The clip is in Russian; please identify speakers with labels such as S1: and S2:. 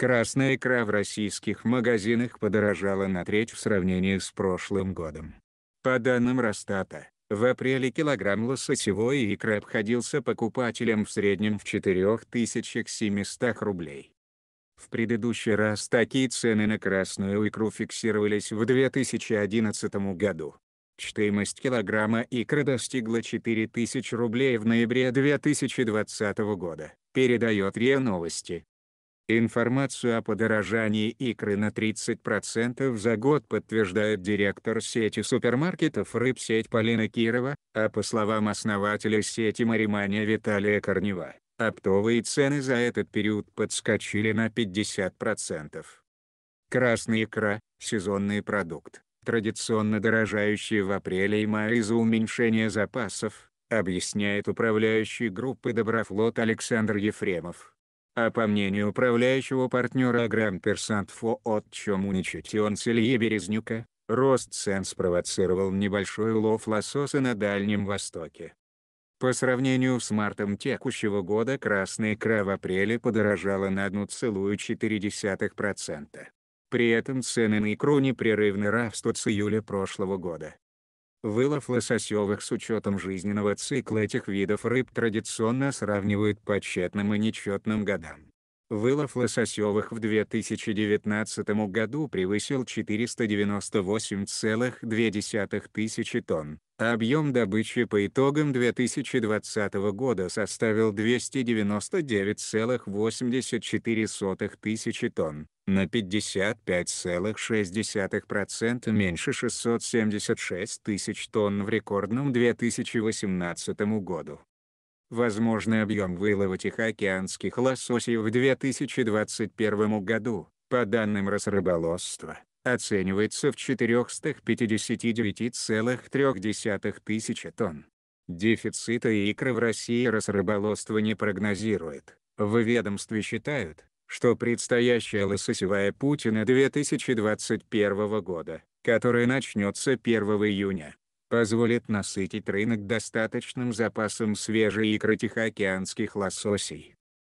S1: Красная икра в российских магазинах подорожала на треть в сравнении с прошлым годом. По данным Росстата, в апреле килограмм лососевой икры обходился покупателям в среднем в 4700 рублей. В предыдущий раз такие цены на красную икру фиксировались в 2011 году. Стоимость килограмма икры достигла 4000 рублей в ноябре 2020 года, передает РИА Новости. Информацию о подорожании икры на 30% за год подтверждает директор сети супермаркетов «Рыбсеть» Полина Кирова, а по словам основателя сети «Маримания» Виталия Корнева, оптовые цены за этот период подскочили на 50%. Красная икра – сезонный продукт, традиционно дорожающий в апреле и мае из-за уменьшения запасов, объясняет управляющий группы «Доброфлот» Александр Ефремов. А по мнению управляющего партнера Фо, Фоот Чомуничетион Ильи Березнюка, рост цен спровоцировал небольшой улов лососа на Дальнем Востоке. По сравнению с мартом текущего года красная икра в апреле подорожала на 1,4%. При этом цены на икру непрерывно растут с июля прошлого года. Вылов лососевых с учетом жизненного цикла этих видов рыб традиционно сравнивают по четным и нечетным годам. Вылов лососевых в 2019 году превысил 498,2 тысячи тонн, а объем добычи по итогам 2020 года составил 299,84 тысячи тонн, на 55,6% меньше 676 тысяч тонн в рекордном 2018 году. Возможный объем вылова тихоокеанских лососей в 2021 году, по данным Росрыболовства, оценивается в 459,3 тысячи тонн. Дефицита икры в России Росрыболовство не прогнозирует. В ведомстве считают, что предстоящая лососевая Путина 2021 года, которая начнется 1 июня, позволит насытить рынок достаточным запасом свежей икры тихоокеанских лососей.